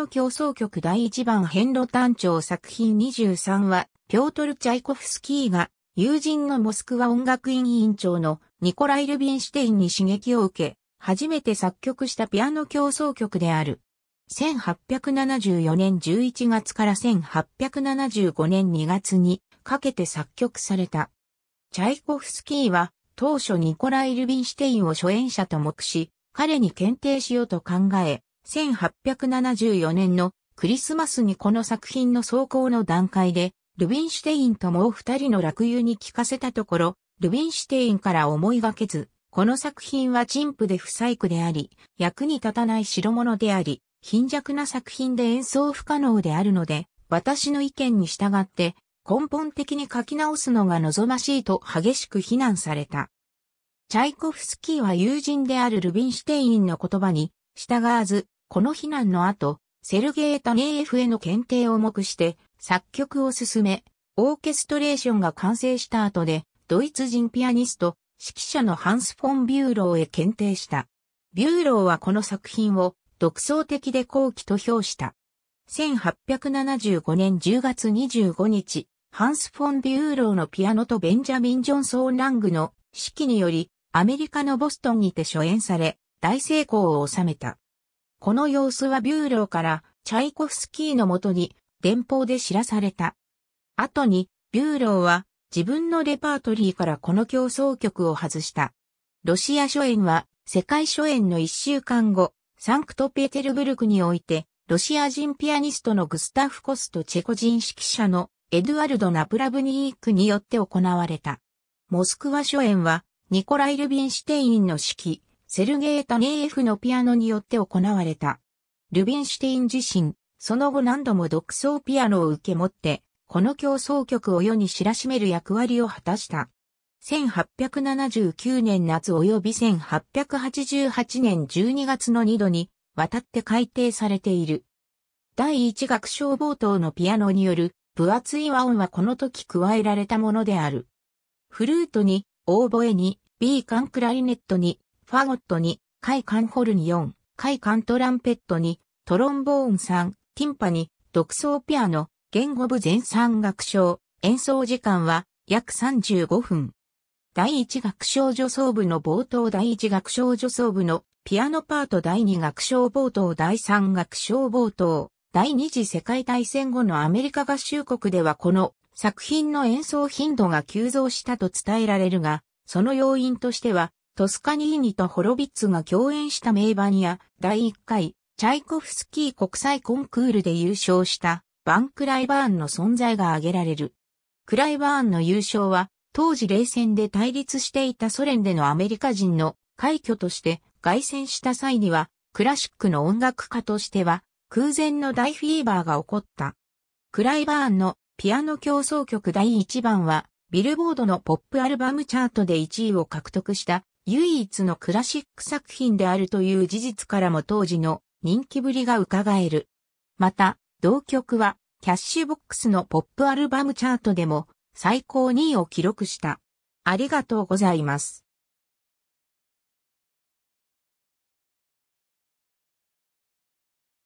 の競争曲第1番変路単調作品23は、ピョートル・チャイコフスキーが、友人のモスクワ音楽院委員長のニコライ・ルビンシュテインに刺激を受け、初めて作曲したピアノ競争曲である。1874年11月から1875年2月にかけて作曲された。チャイコフスキーは当初ニコライ・ルビンシュテインを初演者と目し、彼に検定しようと考え、1874年のクリスマスにこの作品の走行の段階で、ルビンシュテインともう二人の落友に聞かせたところ、ルビンシュテインから思いがけず、この作品は陳腐で不細工であり、役に立たない代物であり、貧弱な作品で演奏不可能であるので、私の意見に従って根本的に書き直すのが望ましいと激しく非難された。チャイコフスキーは友人であるルビンシュテインの言葉に従わず、この避難の後、セルゲー・タネーエフへの検定を目して、作曲を進め、オーケストレーションが完成した後で、ドイツ人ピアニスト、指揮者のハンス・フォン・ビューローへ検定した。ビューローはこの作品を独創的で好貴と評した。1875年10月25日、ハンス・フォン・ビューローのピアノとベンジャミン・ジョンソン・ラングの指揮により、アメリカのボストンにて初演され、大成功を収めた。この様子はビューローからチャイコフスキーのもとに電報で知らされた。後にビューローは自分のレパートリーからこの競争曲を外した。ロシア初演は世界初演の一週間後、サンクトペテルブルクにおいて、ロシア人ピアニストのグスタフ・コスとチェコ人指揮者のエドゥアルド・ナプラブニークによって行われた。モスクワ初演はニコライ・ルビンシテインの指揮、セルゲータネーエフのピアノによって行われた。ルビンシュテイン自身、その後何度も独奏ピアノを受け持って、この競争曲を世に知らしめる役割を果たした。1879年夏及び1888年12月の2度に渡って改定されている。第一楽章冒頭のピアノによる分厚い和音はこの時加えられたものである。フルートに、オーボエに、ビーカンクラリネットに、ファゴットに、海管ホルン4、海管トランペットに、トロンボーン3、ティンパに、独奏ピアノ、言語部全3楽章、演奏時間は約35分。第1楽章助奏部の冒頭第1楽章助奏部のピアノパート第2楽章冒頭第3楽章冒頭第2次世界大戦後のアメリカ合衆国ではこの作品の演奏頻度が急増したと伝えられるが、その要因としてはトスカニーニとホロビッツが共演した名盤や、第1回、チャイコフスキー国際コンクールで優勝した、バン・クライバーンの存在が挙げられる。クライバーンの優勝は、当時冷戦で対立していたソ連でのアメリカ人の快挙として凱旋した際には、クラシックの音楽家としては、空前の大フィーバーが起こった。クライバーンのピアノ競争曲第1番は、ビルボードのポップアルバムチャートで1位を獲得した唯一のクラシック作品であるという事実からも当時の人気ぶりが伺える。また、同曲はキャッシュボックスのポップアルバムチャートでも最高2位を記録した。ありがとうございます。